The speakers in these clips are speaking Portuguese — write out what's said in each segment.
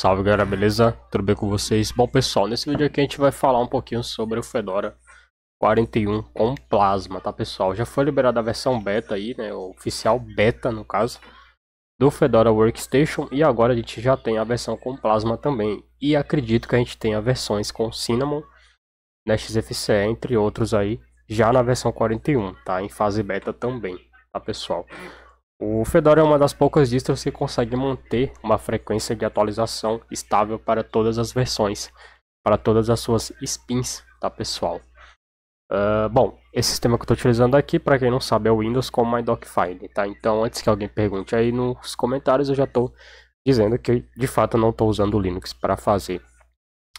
Salve galera, beleza? Tudo bem com vocês? Bom pessoal, nesse vídeo aqui a gente vai falar um pouquinho sobre o Fedora 41 com Plasma, tá pessoal? Já foi liberada a versão beta aí, né, oficial beta no caso, do Fedora Workstation e agora a gente já tem a versão com Plasma também. E acredito que a gente tenha versões com Cinnamon, né, XFCE, entre outros aí, já na versão 41, tá? Em fase beta também, tá pessoal? O Fedora é uma das poucas distros que consegue manter uma frequência de atualização estável para todas as versões, para todas as suas spins, tá pessoal? Uh, bom, esse sistema que eu estou utilizando aqui, para quem não sabe, é o Windows com My Docfile, tá? Então, antes que alguém pergunte aí nos comentários, eu já estou dizendo que de fato não estou usando o Linux para fazer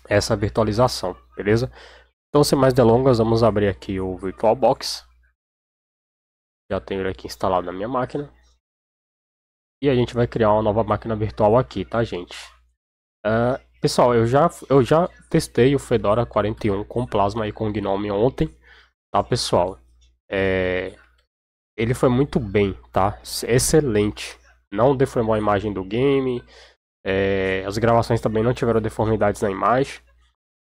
essa virtualização, beleza? Então, sem mais delongas, vamos abrir aqui o VirtualBox. Já tenho ele aqui instalado na minha máquina e a gente vai criar uma nova máquina virtual aqui, tá gente? Uh, pessoal, eu já, eu já testei o Fedora 41 com Plasma e com Gnome ontem, tá pessoal? É... Ele foi muito bem, tá? Excelente. Não deformou a imagem do game, é... as gravações também não tiveram deformidades na imagem.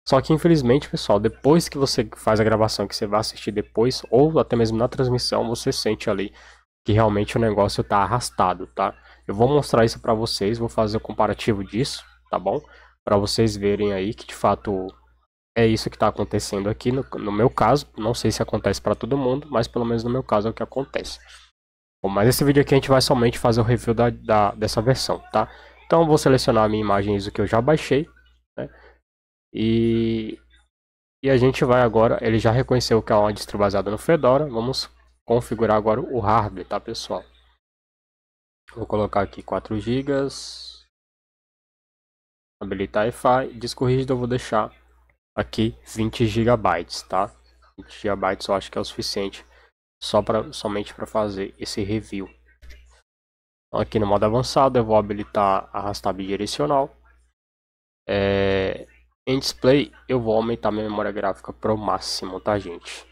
Só que infelizmente, pessoal, depois que você faz a gravação que você vai assistir depois, ou até mesmo na transmissão, você sente ali que realmente o negócio está arrastado, tá? Eu vou mostrar isso para vocês, vou fazer o um comparativo disso, tá bom? Para vocês verem aí que de fato é isso que está acontecendo aqui no, no, meu caso. Não sei se acontece para todo mundo, mas pelo menos no meu caso é o que acontece. Bom, mas nesse vídeo aqui a gente vai somente fazer o review da, da dessa versão, tá? Então eu vou selecionar a minha imagem ISO que eu já baixei, né? E, e a gente vai agora, ele já reconheceu que é uma distro baseada no Fedora, vamos configurar agora o hardware, tá pessoal? Vou colocar aqui 4 GB. Habilitar Wi-Fi. Disco rígido eu vou deixar aqui 20 GB, tá? 20 GB eu acho que é o suficiente só pra, somente para fazer esse review. Então, aqui no modo avançado eu vou habilitar arrastar bidirecional. É... Em display eu vou aumentar minha memória gráfica para o máximo, tá gente?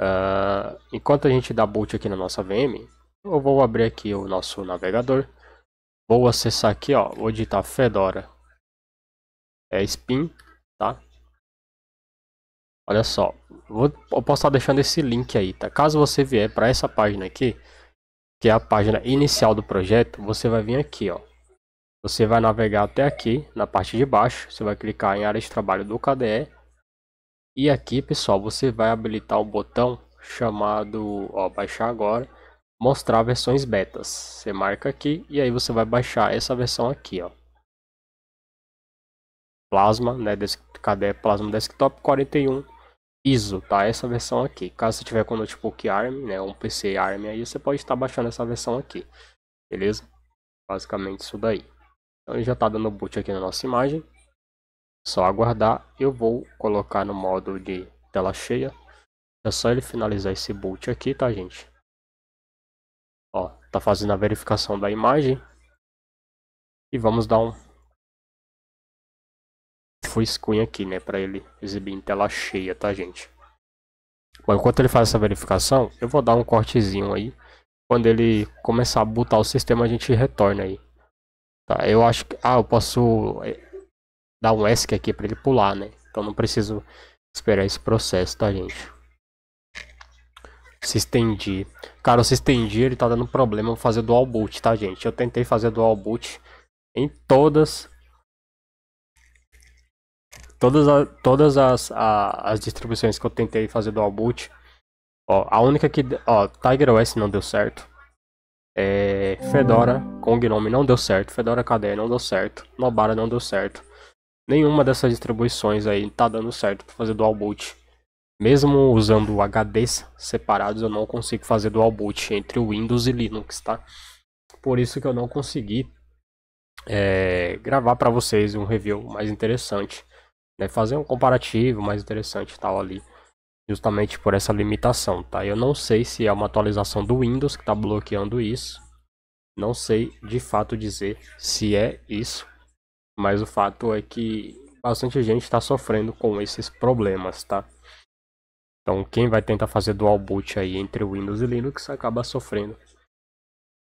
Uh, enquanto a gente dá boot aqui na nossa VM, eu vou abrir aqui o nosso navegador. Vou acessar aqui, ó, vou digitar Fedora é spin, tá? Olha só, vou, eu posso estar deixando esse link aí, tá? Caso você vier para essa página aqui, que é a página inicial do projeto, você vai vir aqui, ó. Você vai navegar até aqui, na parte de baixo, você vai clicar em área de trabalho do KDE e aqui, pessoal, você vai habilitar o botão chamado, ó, baixar agora, mostrar versões betas. Você marca aqui e aí você vai baixar essa versão aqui, ó. Plasma, né, cadê Plasma Desktop 41 ISO, tá? Essa versão aqui. Caso você tiver com notebook ARM, né, um PC ARM aí, você pode estar baixando essa versão aqui. Beleza? Basicamente isso daí. Então ele já está dando boot aqui na nossa imagem. Só aguardar, eu vou colocar no modo de tela cheia. É só ele finalizar esse boot aqui, tá gente? Ó, tá fazendo a verificação da imagem. E vamos dar um full screen aqui, né? Pra ele exibir em tela cheia, tá gente? Bom, enquanto ele faz essa verificação, eu vou dar um cortezinho aí. Quando ele começar a botar o sistema, a gente retorna aí. Tá, eu acho que... Ah, eu posso é, dar um ESC aqui para ele pular, né? Então não preciso esperar esse processo, tá, gente? Se estendi. Cara, se estendi, ele tá dando problema fazer dual boot, tá, gente? Eu tentei fazer dual boot em todas. Todas, a, todas as, a, as distribuições que eu tentei fazer dual boot. Ó, a única que. Ó, OS não deu certo. É, Fedora com Gnome não deu certo. Fedora KDE não deu certo. Nobara não deu certo nenhuma dessas distribuições aí tá dando certo para fazer dual boot. Mesmo usando HDs separados, eu não consigo fazer dual boot entre Windows e Linux, tá? Por isso que eu não consegui é, gravar para vocês um review mais interessante, né? Fazer um comparativo mais interessante tal ali, justamente por essa limitação, tá? Eu não sei se é uma atualização do Windows que está bloqueando isso, não sei de fato dizer se é isso, mas o fato é que bastante gente está sofrendo com esses problemas, tá? Então quem vai tentar fazer dual boot aí entre Windows e Linux acaba sofrendo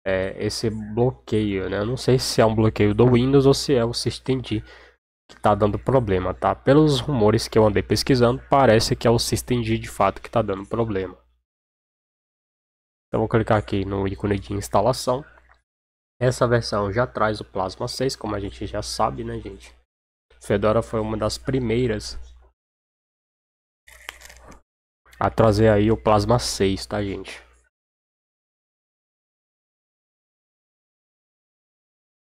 é, esse bloqueio, né? Eu não sei se é um bloqueio do Windows ou se é o systemd que está dando problema, tá? Pelos rumores que eu andei pesquisando, parece que é o systemd de fato que está dando problema. Então vou clicar aqui no ícone de instalação. Essa versão já traz o Plasma 6, como a gente já sabe, né, gente? Fedora foi uma das primeiras a trazer aí o Plasma 6, tá, gente?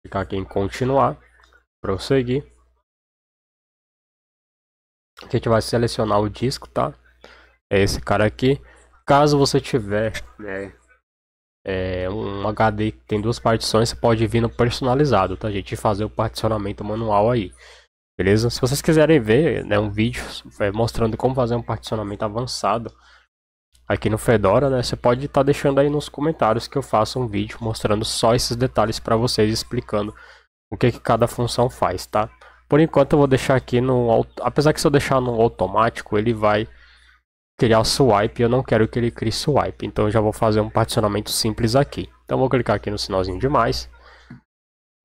Clicar aqui em continuar, prosseguir. Aqui a gente vai selecionar o disco, tá? É esse cara aqui. Caso você tiver, né, é um HD que tem duas partições, você pode vir no personalizado, tá gente? E fazer o particionamento manual aí. Beleza? Se vocês quiserem ver né, um vídeo é, mostrando como fazer um particionamento avançado aqui no Fedora, né? Você pode estar tá deixando aí nos comentários que eu faça um vídeo mostrando só esses detalhes para vocês, explicando o que, que cada função faz, tá? Por enquanto eu vou deixar aqui no... Apesar que se eu deixar no automático, ele vai criar swipe, eu não quero que ele crie swipe, então eu já vou fazer um particionamento simples aqui. Então vou clicar aqui no sinalzinho de mais,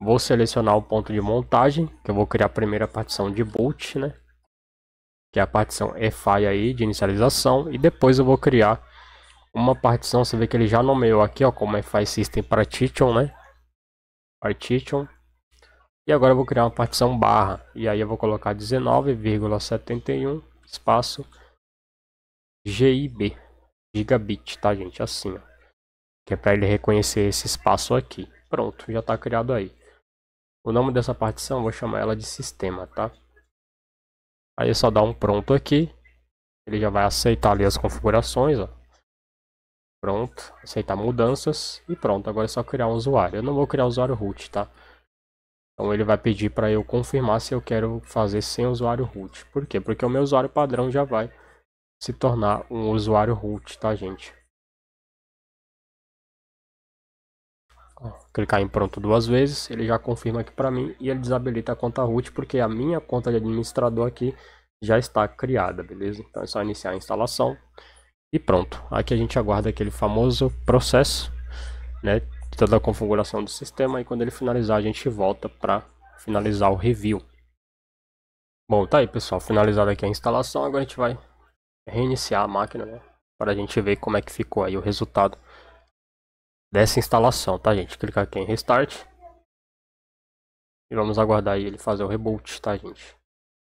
vou selecionar o ponto de montagem, que eu vou criar a primeira partição de boot, né? Que é a partição EFI aí de inicialização, e depois eu vou criar uma partição, você vê que ele já nomeou aqui, ó, como EFI System Partition, né? Partition. E agora eu vou criar uma partição barra, e aí eu vou colocar 19,71 espaço GIB, gigabit, tá gente? Assim, ó. Que é para ele reconhecer esse espaço aqui. Pronto, já está criado aí. O nome dessa partição, vou chamar ela de sistema, tá? Aí é só dar um pronto aqui. Ele já vai aceitar ali as configurações, ó. Pronto, aceitar mudanças e pronto, agora é só criar um usuário. Eu não vou criar usuário root, tá? Então ele vai pedir para eu confirmar se eu quero fazer sem usuário root. Por quê? Porque o meu usuário padrão já vai se tornar um usuário root, tá, gente? clicar em pronto duas vezes, ele já confirma aqui para mim e ele desabilita a conta root porque a minha conta de administrador aqui já está criada, beleza? Então é só iniciar a instalação e pronto. Aqui a gente aguarda aquele famoso processo, né? Toda a configuração do sistema e quando ele finalizar a gente volta para finalizar o review. Bom, tá aí pessoal, finalizada aqui a instalação, agora a gente vai reiniciar a máquina, né? Para a gente ver como é que ficou aí o resultado dessa instalação, tá gente? Clicar aqui em Restart. E vamos aguardar ele fazer o reboot, tá gente?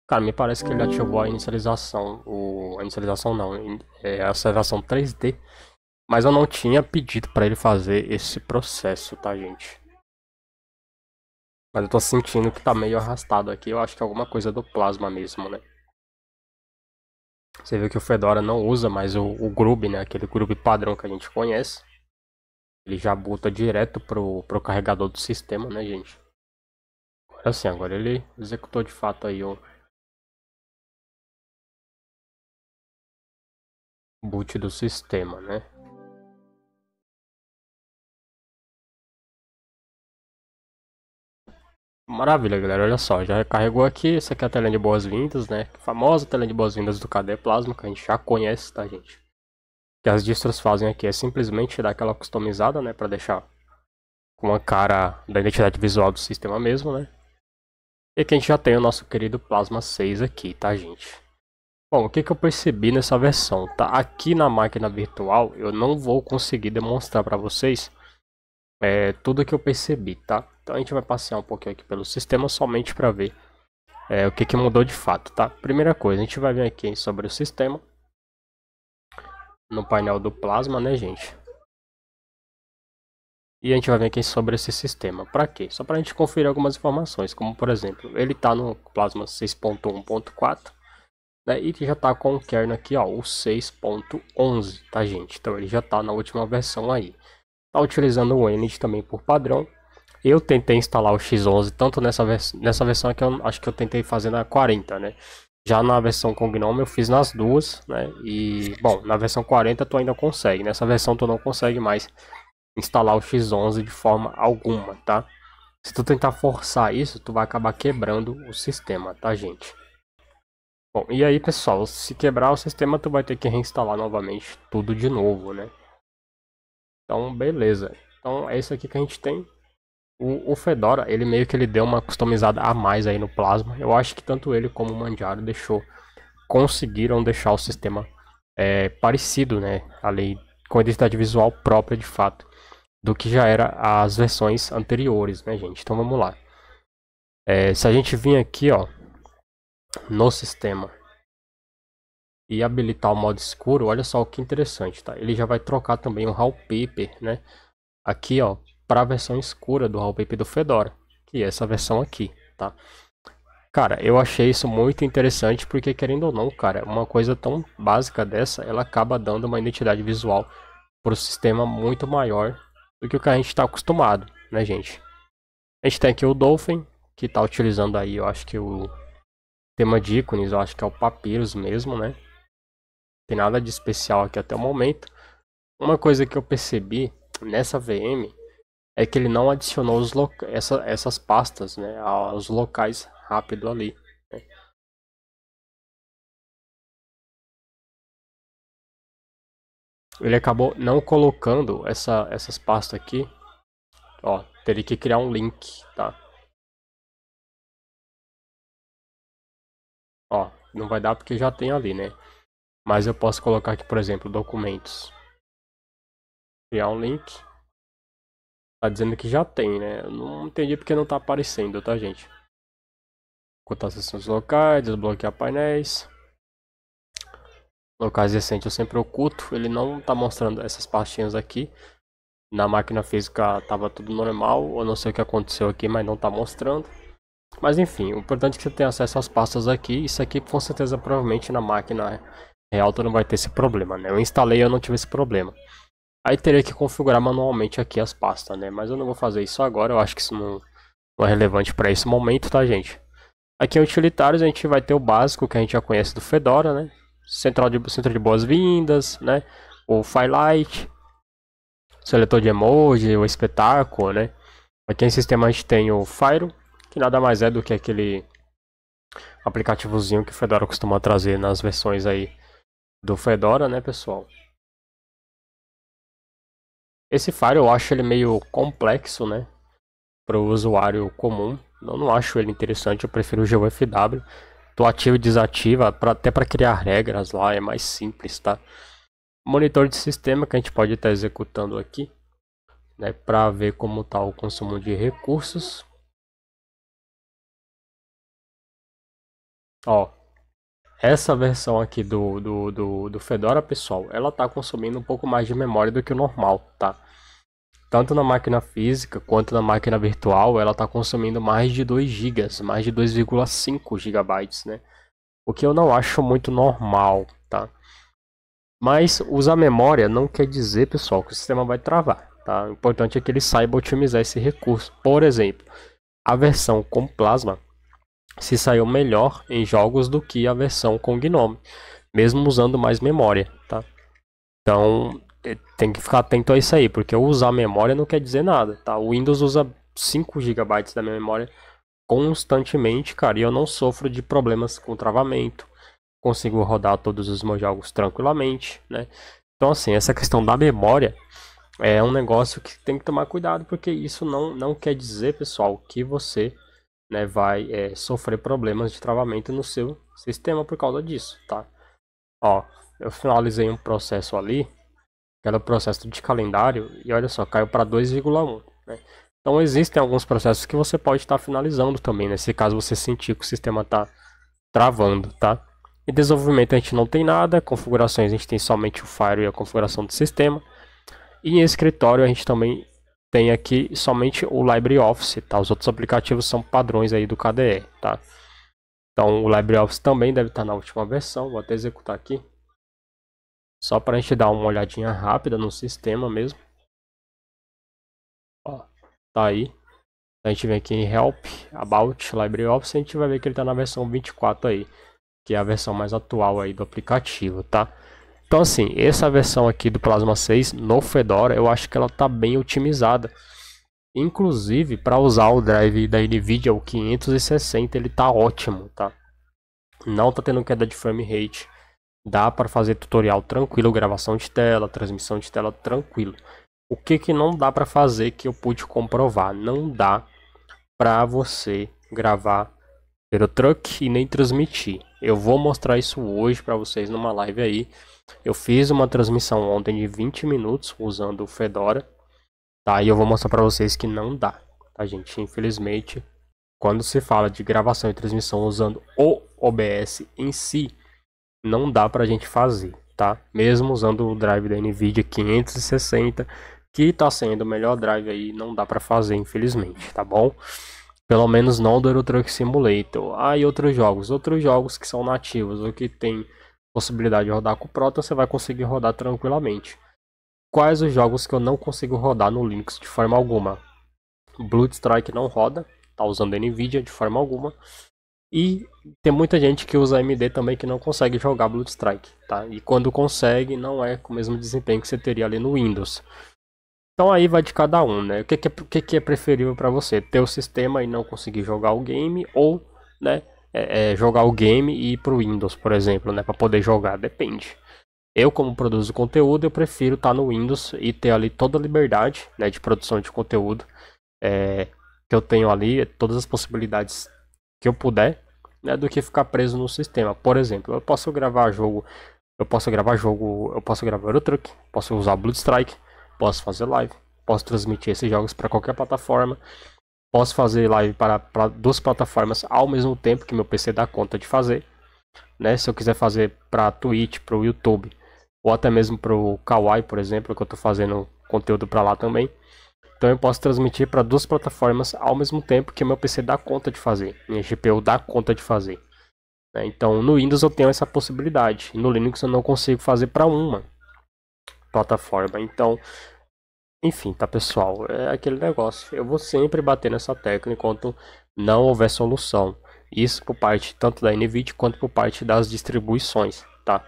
Cara, me parece que ele ativou a inicialização, o... a inicialização não, é a aceleração 3D. Mas eu não tinha pedido para ele fazer esse processo, tá gente? Mas eu tô sentindo que tá meio arrastado aqui, eu acho que é alguma coisa do plasma mesmo, né? Você vê que o Fedora não usa mais o, o Groove, né? Aquele Groove padrão que a gente conhece. Ele já bota direto pro, pro carregador do sistema, né, gente? Agora sim, agora ele executou de fato aí o boot do sistema, né? Maravilha, galera. Olha só, já carregou aqui. Essa aqui é a telinha de boas-vindas, né? famosa telinha de boas-vindas do KDE Plasma, que a gente já conhece, tá, gente? O que as distros fazem aqui é simplesmente dar aquela customizada, né? Pra deixar com a cara da identidade visual do sistema mesmo, né? E que a gente já tem o nosso querido Plasma 6 aqui, tá, gente? Bom, o que, que eu percebi nessa versão, tá? Aqui na máquina virtual, eu não vou conseguir demonstrar pra vocês é, tudo que eu percebi, tá? Então a gente vai passear um pouquinho aqui pelo sistema somente para ver é, o que, que mudou de fato, tá? Primeira coisa, a gente vai vir aqui sobre o sistema. No painel do Plasma, né, gente? E a gente vai ver aqui sobre esse sistema. Para quê? Só para a gente conferir algumas informações, como por exemplo, ele está no Plasma 6.1.4, né? E que já está com o kernel aqui, ó, o 6.11, tá gente? Então ele já está na última versão aí. Está utilizando o Enid também por padrão, eu tentei instalar o X11 tanto nessa, vers nessa versão que eu acho que eu tentei fazer na 40, né? Já na versão com Gnome eu fiz nas duas, né? E, bom, na versão 40 tu ainda consegue. Nessa versão tu não consegue mais instalar o X11 de forma alguma, tá? Se tu tentar forçar isso, tu vai acabar quebrando o sistema, tá, gente? Bom, e aí, pessoal, se quebrar o sistema, tu vai ter que reinstalar novamente tudo de novo, né? Então, beleza. Então, é isso aqui que a gente tem. O, o, Fedora, ele meio que ele deu uma customizada a mais aí no Plasma. Eu acho que tanto ele como o Mandiário deixou, conseguiram deixar o sistema é, parecido, né? Ali com a identidade visual própria de fato do que já era as versões anteriores, né, gente? Então vamos lá. É, se a gente vir aqui, ó, no sistema e habilitar o modo escuro, olha só o que interessante, tá? Ele já vai trocar também o um wallpaper, né? Aqui, ó, para a versão escura do wallpaper do Fedora, que é essa versão aqui, tá? Cara, eu achei isso muito interessante porque querendo ou não, cara, uma coisa tão básica dessa, ela acaba dando uma identidade visual para o sistema muito maior do que o que a gente está acostumado, né, gente? A gente tem aqui o Dolphin, que está utilizando aí, eu acho que o tema de ícones, eu acho que é o Papyrus mesmo, né? Não tem nada de especial aqui até o momento. Uma coisa que eu percebi nessa VM é que ele não adicionou os essa, essas pastas, né, aos locais rápido ali. Né. Ele acabou não colocando essa, essas pastas aqui. Ó, teria que criar um link, tá? Ó, não vai dar porque já tem ali, né? Mas eu posso colocar aqui, por exemplo, documentos. Criar um link. Tá dizendo que já tem, né? Eu não entendi porque não tá aparecendo, tá, gente? Contar sessões locais, desbloquear painéis. Locais recentes eu sempre oculto. Ele não tá mostrando essas pastinhas aqui. Na máquina física tava tudo normal. Eu não sei o que aconteceu aqui, mas não tá mostrando. Mas enfim, o importante é que você tenha acesso às pastas aqui. Isso aqui com certeza provavelmente na máquina real tu não vai ter esse problema, né? Eu instalei e eu não tive esse problema. Aí teria que configurar manualmente aqui as pastas, né? Mas eu não vou fazer isso agora, eu acho que isso não, não é relevante para esse momento, tá, gente? Aqui em é utilitários a gente vai ter o básico que a gente já conhece do Fedora, né? Central de, centro de boas-vindas, né? O Firelight, seletor de emoji, o espetáculo, né? Aqui em sistema a gente tem o Fire, que nada mais é do que aquele aplicativozinho que o Fedora costuma trazer nas versões aí do Fedora, né, pessoal? Esse Fire eu acho ele meio complexo, né? Para o usuário comum. Eu não acho ele interessante, eu prefiro o GUFW. Tu ativa e desativa, pra, até para criar regras lá, é mais simples, tá? Monitor de sistema que a gente pode estar tá executando aqui. Né, para ver como está o consumo de recursos. Ó, essa versão aqui do, do, do, do Fedora, pessoal, ela está consumindo um pouco mais de memória do que o normal, tá? Tanto na máquina física quanto na máquina virtual, ela está consumindo mais de 2 GB, mais de 2,5 GB, né? O que eu não acho muito normal, tá? Mas usar memória não quer dizer, pessoal, que o sistema vai travar, tá? O importante é que ele saiba otimizar esse recurso. Por exemplo, a versão com plasma se saiu melhor em jogos do que a versão com Gnome, mesmo usando mais memória, tá? Então, é, tem que ficar atento a isso aí, porque usar memória não quer dizer nada, tá? O Windows usa 5 GB da minha memória constantemente, cara, e eu não sofro de problemas com travamento, consigo rodar todos os meus jogos tranquilamente, né? Então, assim, essa questão da memória é um negócio que tem que tomar cuidado, porque isso não, não quer dizer, pessoal, que você né, vai é, sofrer problemas de travamento no seu sistema por causa disso, tá? Ó, eu finalizei um processo ali, que era o processo de calendário, e olha só, caiu para 2,1, né? Então existem alguns processos que você pode estar tá finalizando também, nesse né, caso você sentir que o sistema está travando, tá? Em desenvolvimento a gente não tem nada, configurações a gente tem somente o Fire e a configuração do sistema. E em escritório a gente também tem aqui somente o LibreOffice, tá? Os outros aplicativos são padrões aí do KDE, tá? Então o LibreOffice também deve estar tá na última versão, vou até executar aqui. Só para a gente dar uma olhadinha rápida no sistema mesmo. Ó, tá aí. A gente vem aqui em Help, About, LibreOffice, a gente vai ver que ele está na versão 24 aí. Que é a versão mais atual aí do aplicativo, tá? Então assim, essa versão aqui do Plasma 6 no Fedora, eu acho que ela está bem otimizada. Inclusive, para usar o drive da NVIDIA, o 560, ele está ótimo, tá? Não está tendo queda de frame rate. Dá para fazer tutorial tranquilo, gravação de tela, transmissão de tela tranquilo. O que, que não dá para fazer que eu pude comprovar? Não dá para você gravar pelo truck e nem transmitir. Eu vou mostrar isso hoje para vocês numa live aí. Eu fiz uma transmissão ontem de 20 minutos usando o Fedora, tá? E eu vou mostrar para vocês que não dá, tá, gente? Infelizmente, quando se fala de gravação e transmissão usando o OBS em si, não dá para a gente fazer, tá? Mesmo usando o drive da NVIDIA 560, que está sendo o melhor drive aí, não dá para fazer, infelizmente, tá bom? Pelo menos não do Euro Truck Simulator. Ah, e outros jogos, outros jogos que são nativos, ou que tem possibilidade de rodar com o Proton, você vai conseguir rodar tranquilamente. Quais os jogos que eu não consigo rodar no Linux de forma alguma? Bloodstrike não roda, tá usando Nvidia de forma alguma. E tem muita gente que usa AMD também que não consegue jogar Bloodstrike, tá? E quando consegue, não é com o mesmo desempenho que você teria ali no Windows. Então aí vai de cada um, né? O que, é, que é preferível para você? Ter o sistema e não conseguir jogar o game ou, né, é, é, jogar o game e ir pro Windows, por exemplo, né? Para poder jogar, depende. Eu, como produzo conteúdo, eu prefiro estar tá no Windows e ter ali toda a liberdade né, de produção de conteúdo é, que eu tenho ali, todas as possibilidades que eu puder, né, do que ficar preso no sistema. Por exemplo, eu posso gravar jogo, eu posso gravar jogo, eu posso gravar Eurotruck, posso usar Blood Strike, posso fazer live, posso transmitir esses jogos para qualquer plataforma. Posso fazer live para, para duas plataformas ao mesmo tempo que meu PC dá conta de fazer. Né? Se eu quiser fazer para Twitch, para o YouTube, ou até mesmo para o Kawaii, por exemplo, que eu estou fazendo conteúdo para lá também. Então eu posso transmitir para duas plataformas ao mesmo tempo que meu PC dá conta de fazer, minha GPU dá conta de fazer. Né? Então no Windows eu tenho essa possibilidade, no Linux eu não consigo fazer para uma plataforma. Então enfim, tá pessoal, é aquele negócio. Eu vou sempre bater nessa tecla enquanto não houver solução. Isso por parte tanto da NVIDIA quanto por parte das distribuições, tá?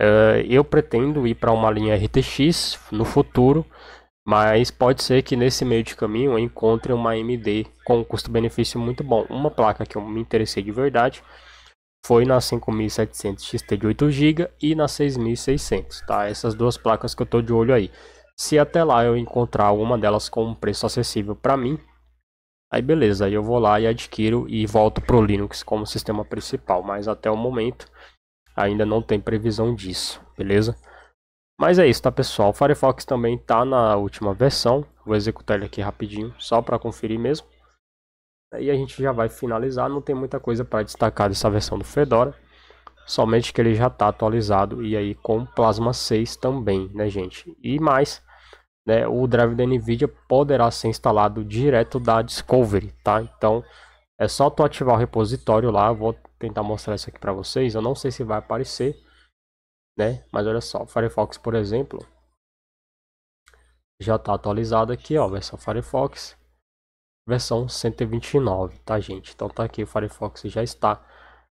É, eu pretendo ir para uma linha RTX no futuro, mas pode ser que nesse meio de caminho eu encontre uma AMD com um custo-benefício muito bom. Uma placa que eu me interessei de verdade foi na 5700 XT de 8 GB e na 6600, tá? Essas duas placas que eu tô de olho aí. Se até lá eu encontrar alguma delas com um preço acessível para mim, aí beleza, aí eu vou lá e adquiro e volto pro Linux como sistema principal, mas até o momento ainda não tem previsão disso, beleza? Mas é isso, tá pessoal? O Firefox também está na última versão. Vou executar ele aqui rapidinho, só para conferir mesmo. E a gente já vai finalizar, não tem muita coisa para destacar dessa versão do Fedora. Somente que ele já está atualizado e aí com Plasma 6 também, né gente? E mais, né, o drive da NVIDIA poderá ser instalado direto da Discovery, tá? Então, é só tu ativar o repositório lá, vou tentar mostrar isso aqui para vocês, eu não sei se vai aparecer, né? Mas olha só, Firefox, por exemplo, já está atualizado aqui, ó, versão Firefox, versão 129, tá, gente? Então tá aqui, o Firefox já está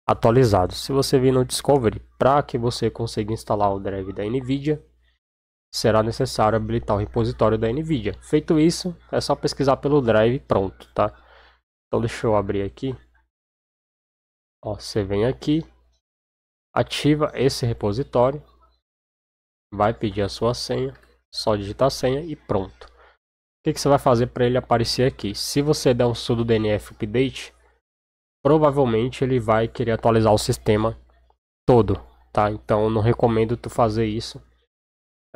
atualizado. Se você vir no Discovery, para que você consiga instalar o drive da NVIDIA, será necessário habilitar o repositório da NVIDIA. Feito isso, é só pesquisar pelo drive pronto, tá? Então deixa eu abrir aqui. Ó, você vem aqui, ativa esse repositório, vai pedir a sua senha, só digitar a senha e pronto. O que, que você vai fazer para ele aparecer aqui? Se você der um sudo DNF update, provavelmente ele vai querer atualizar o sistema todo, tá? Então não recomendo tu fazer isso.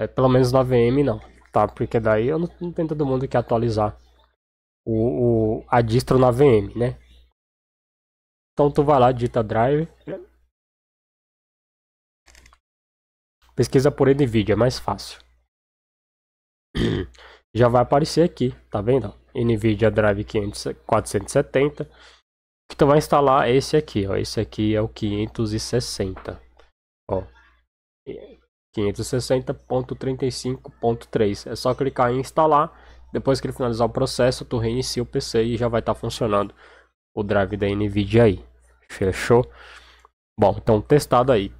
É, pelo menos na VM não, tá? Porque daí eu não, não tenho todo mundo que atualizar o, o, a distro na VM, né? Então tu vai lá, digita drive. Pesquisa por NVIDIA, é mais fácil. Já vai aparecer aqui, tá vendo? NVIDIA Drive 500, 470. Que tu vai instalar esse aqui, ó. Esse aqui é o 560. Ó. 560.35.3. É só clicar em instalar. Depois que ele finalizar o processo, tu reinicia o PC e já vai estar tá funcionando o drive da NVIDIA aí. Fechou? Bom, então testado aí.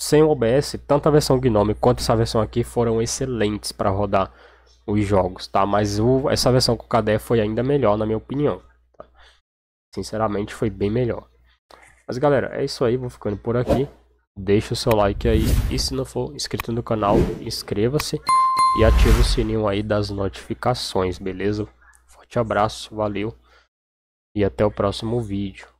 Sem o OBS, tanto a versão Gnome quanto essa versão aqui foram excelentes para rodar os jogos, tá? Mas o, essa versão com o KDE foi ainda melhor, na minha opinião. Tá? Sinceramente, foi bem melhor. Mas galera, é isso aí, vou ficando por aqui deixe o seu like aí e se não for inscrito no canal, inscreva-se e ative o sininho aí das notificações, beleza? Forte abraço, valeu e até o próximo vídeo.